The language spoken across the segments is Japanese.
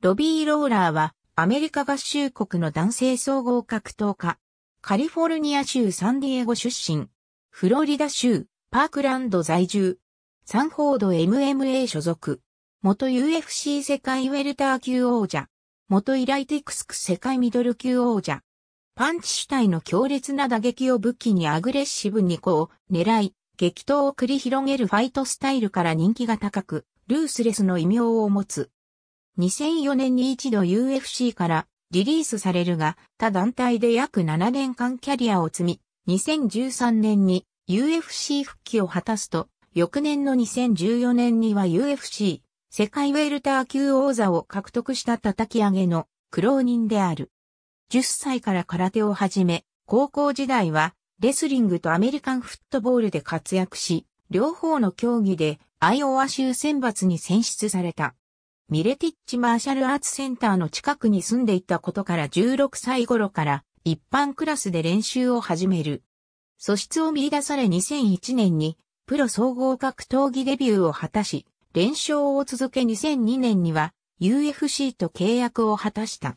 ロビー・ローラーはアメリカ合衆国の男性総合格闘家。カリフォルニア州サンディエゴ出身。フロリダ州パークランド在住。サンフォード MMA 所属。元 UFC 世界ウェルター級王者。元イライティクスク世界ミドル級王者。パンチ主体の強烈な打撃を武器にアグレッシブにこう、狙い、激闘を繰り広げるファイトスタイルから人気が高く、ルースレスの異名を持つ。2004年に一度 UFC からリリースされるが、他団体で約7年間キャリアを積み、2013年に UFC 復帰を果たすと、翌年の2014年には UFC 世界ウェルター級王座を獲得した叩き上げの苦労人である。10歳から空手を始め、高校時代はレスリングとアメリカンフットボールで活躍し、両方の競技でアイオワ州選抜に選出された。ミレティッチマーシャルアーツセンターの近くに住んでいたことから16歳頃から一般クラスで練習を始める。素質を見出され2001年にプロ総合格闘技デビューを果たし、連勝を続け2002年には UFC と契約を果たした。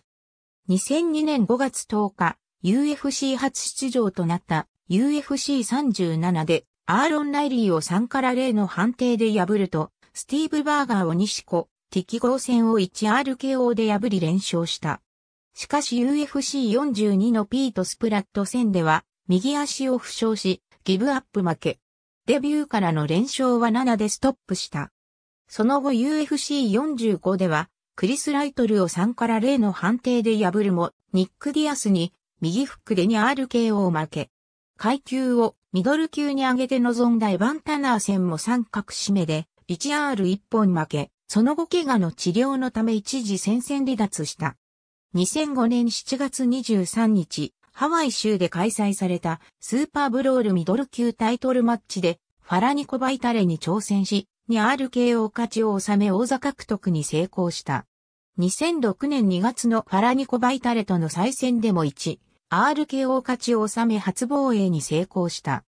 2002年5月10日、UFC 初出場となった UFC37 でアーロン・ライリーを3から0の判定で破ると、スティーブ・バーガーを西子、適合戦を 1RKO で破り連勝した。しかし UFC42 のピート・スプラット戦では、右足を負傷し、ギブアップ負け。デビューからの連勝は7でストップした。その後 UFC45 では、クリス・ライトルを3から0の判定で破るも、ニック・ディアスに、右フックで 2RKO を負け。階級をミドル級に上げて臨んだエヴァン・タナー戦も三角締めで、1R1 本負け。その後怪我の治療のため一時戦線離脱した。2005年7月23日、ハワイ州で開催されたスーパーブロールミドル級タイトルマッチでファラニコバイタレに挑戦し、に RKO 勝ちを収め王座獲得に成功した。2006年2月のファラニコバイタレとの再戦でも1、RKO 勝ちを収め初防衛に成功した。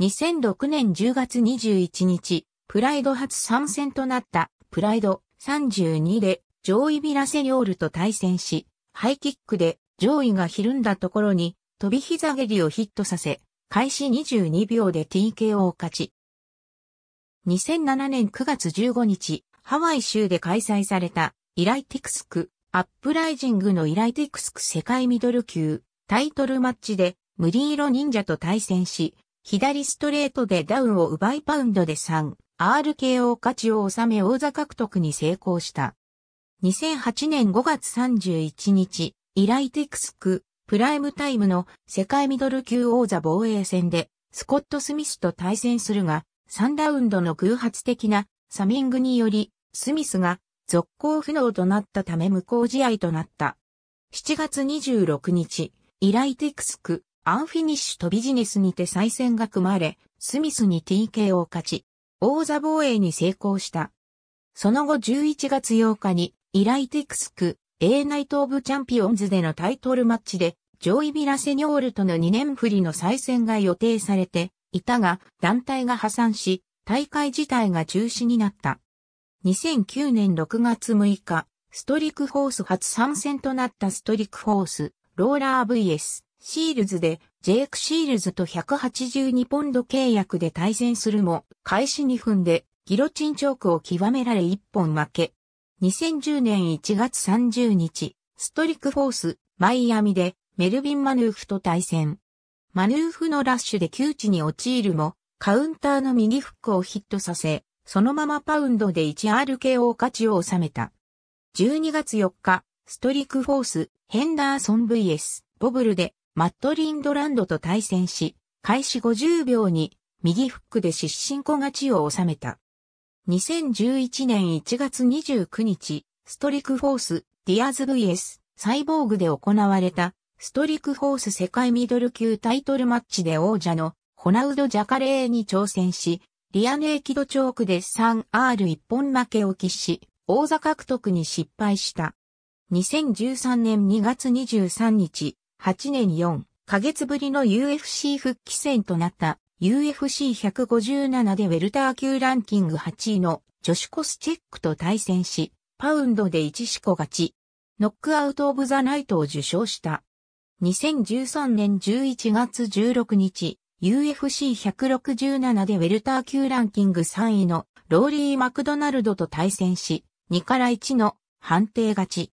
2006年10月21日、プライド初参戦となったプライド32で上位ビラセリョールと対戦し、ハイキックで上位がひるんだところに飛び膝蹴りをヒットさせ、開始22秒で TKO を勝ち。2007年9月15日、ハワイ州で開催されたイライティクスクアップライジングのイライティクスク世界ミドル級タイトルマッチで無理色忍者と対戦し、左ストレートでダウンを奪いパウンドで3。RKO 価値を収め王座獲得に成功した。2008年5月31日、イライテクスク、プライムタイムの世界ミドル級王座防衛戦で、スコット・スミスと対戦するが、3ラウンドの偶発的なサミングにより、スミスが続行不能となったため無効試合となった。7月26日、イライテクスク、アンフィニッシュとビジネスにて再戦が組まれ、スミスに TK o 勝ち、王座防衛に成功した。その後11月8日に、イライテクスク、A ナイト・オブ・チャンピオンズでのタイトルマッチで、ジョイ・ビラセニョールとの2年振りの再戦が予定されていたが、団体が破産し、大会自体が中止になった。2009年6月6日、ストリックフォース初参戦となったストリックフォース、ローラー VS、シールズでジェイク・シールズと182ポンド契約で対戦するも、開始2分でギロチンチョークを極められ1本負け。2010年1月30日、ストリックフォース、マイアミでメルビン・マヌーフと対戦。マヌーフのラッシュで窮地に陥るも、カウンターの右フックをヒットさせ、そのままパウンドで 1RKO 勝ちを収めた。12月4日、ストリックフォース、ヘンダーソン VS、ボブルでマット・リンドランドと対戦し、開始50秒に右フックで失神子勝ちを収めた。2011年1月29日、ストリクフォース、ディアズ VS、サイボーグで行われた、ストリクフォース世界ミドル級タイトルマッチで王者のホナウド・ジャカレーに挑戦し、リアネーキドチョークで 3R1 本負けを喫し、王座獲得に失敗した。2013年2月23日、8年4ヶ月ぶりの UFC 復帰戦となった UFC157 でウェルター級ランキング8位のジョシコスチェックと対戦し、パウンドで1四個勝ち。ノックアウト・オブ・ザ・ナイトを受賞した。2013年11月16日、UFC167 でウェルター級ランキング3位のローリー・マクドナルドと対戦し、2から1の判定勝ち。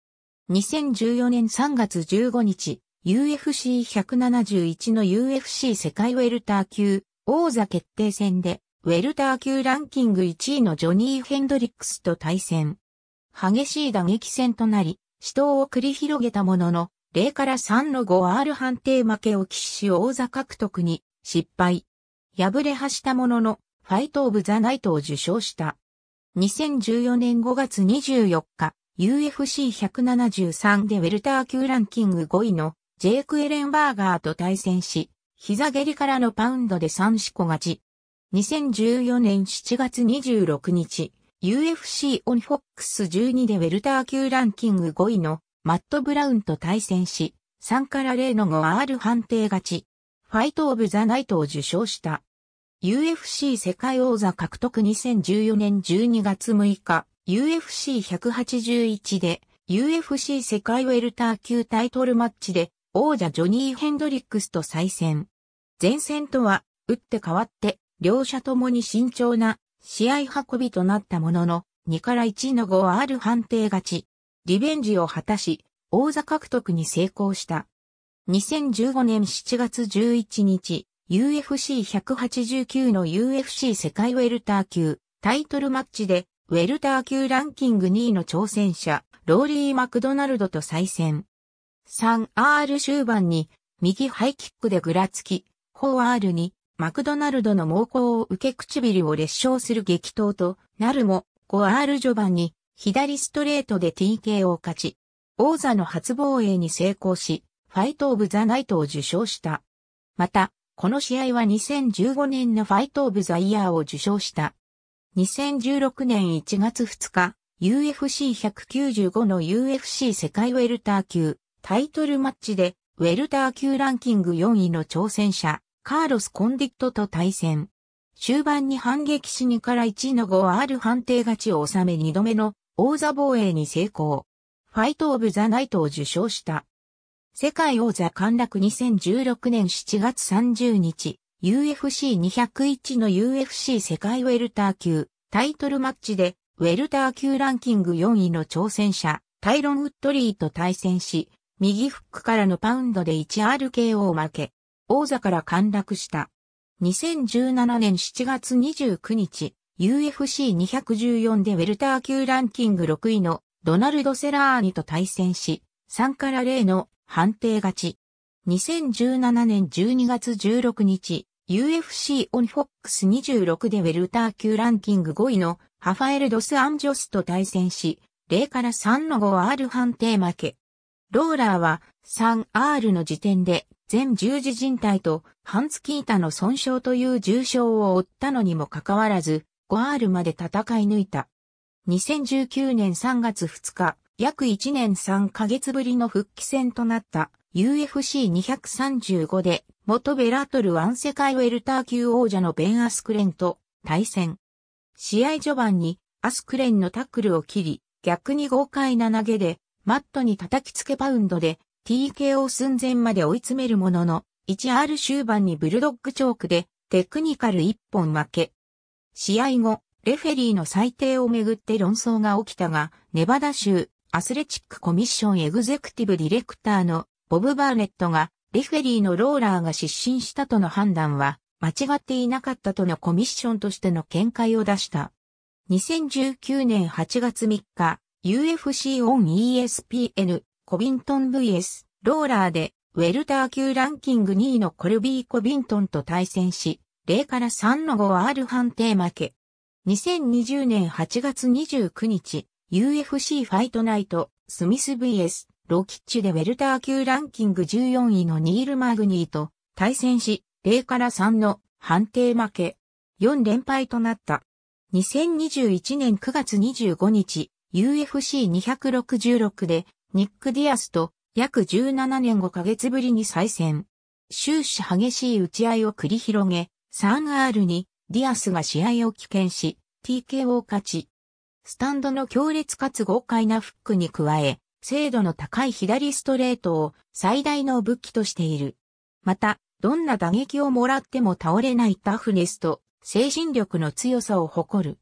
2014年3月15日、UFC171 の UFC 世界ウェルター級王座決定戦で、ウェルター級ランキング1位のジョニー・ヘンドリックスと対戦。激しい打撃戦となり、死闘を繰り広げたものの、0から3の 5R 判定負けを喫し王座獲得に失敗。敗れはしたものの、ファイト・オブ・ザ・ナイトを受賞した。2014年5月24日、UFC173 でウェルター級ランキング5位のジェイク・エレンバーガーと対戦し、膝蹴りからのパウンドで3四個勝ち。2014年7月26日、UFC オンフォックス12でウェルター級ランキング5位のマット・ブラウンと対戦し、3から0の 5R 判定勝ち。ファイト・オブ・ザ・ナイトを受賞した。UFC 世界王座獲得2014年12月6日、UFC181 で、UFC 世界ウェルター級タイトルマッチで、王者ジョニー・ヘンドリックスと再戦。前戦とは、打って変わって、両者ともに慎重な試合運びとなったものの、2から1の5はある判定勝ち。リベンジを果たし、王座獲得に成功した。2015年7月11日、UFC189 の UFC 世界ウェルター級タイトルマッチで、ウェルター級ランキング2位の挑戦者、ローリー・マクドナルドと再戦。3R 終盤に右ハイキックでぐらつき、4R にマクドナルドの猛攻を受け唇を劣勝する激闘となるも 5R 序盤に左ストレートで TK を勝ち、王座の初防衛に成功し、ファイト・オブ・ザ・ナイトを受賞した。また、この試合は2015年のファイト・オブ・ザ・イヤーを受賞した。2016年1月2日、UFC195 の UFC 世界ウェルター級タイトルマッチで、ウェルター級ランキング4位の挑戦者、カーロス・コンディットと対戦。終盤に反撃し2から1の 5R 判定勝ちを収め2度目の王座防衛に成功。ファイト・オブ・ザ・ナイトを受賞した。世界王座陥落2016年7月30日、UFC201 の UFC 世界ウェルター級タイトルマッチで、ウェルター級ランキング4位の挑戦者、タイロン・ウッドリーと対戦し、右フックからのパウンドで 1RKO 負け、王座から陥落した。2017年7月29日、UFC214 でウェルター級ランキング6位のドナルド・セラーニと対戦し、3から0の判定勝ち。2017年12月16日、UFC オンフォックス26でウェルター級ランキング5位のハファエル・ドス・アンジョスと対戦し、0から3の 5R 判定負け。ローラーは 3R の時点で全十字人体と半月板の損傷という重傷を負ったのにもかかわらず 5R まで戦い抜いた。2019年3月2日、約1年3ヶ月ぶりの復帰戦となった UFC235 で元ベラトルワン世界ウェルター級王者のベン・アスクレンと対戦。試合序盤にアスクレンのタックルを切り、逆に豪快な投げでマットに叩きつけパウンドで TKO 寸前まで追い詰めるものの、1R 終盤にブルドッグチョークでテクニカル1本負け。試合後、レフェリーの裁定をめぐって論争が起きたが、ネバダ州アスレチックコミッションエグゼクティブディレクターのボブ・バーネットが、レフェリーのローラーが失神したとの判断は、間違っていなかったとのコミッションとしての見解を出した。2019年8月3日、UFC on ESPN、コビントン vs、ローラーで、ウェルター級ランキング2位のコルビー・コビントンと対戦し、0から3の 5R 判定負け。2020年8月29日、UFC ファイトナイト、スミス vs、ロキッチでウェルター級ランキング14位のニール・マグニーと対戦し、0から3の判定負け。4連敗となった。2021年9月25日、UFC266 でニック・ディアスと約17年5ヶ月ぶりに再戦。終始激しい打ち合いを繰り広げ、3R にディアスが試合を棄権し、TKO を勝ち。スタンドの強烈かつ豪快なフックに加え、精度の高い左ストレートを最大の武器としている。また、どんな打撃をもらっても倒れないタフネスと精神力の強さを誇る。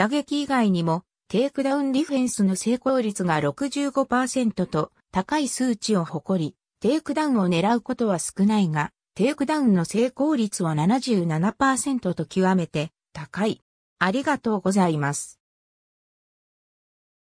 打撃以外にも、テイクダウンディフェンスの成功率が65%と高い数値を誇り、テイクダウンを狙うことは少ないが、テイクダウンの成功率は77%と極めて高い。ありがとうございます。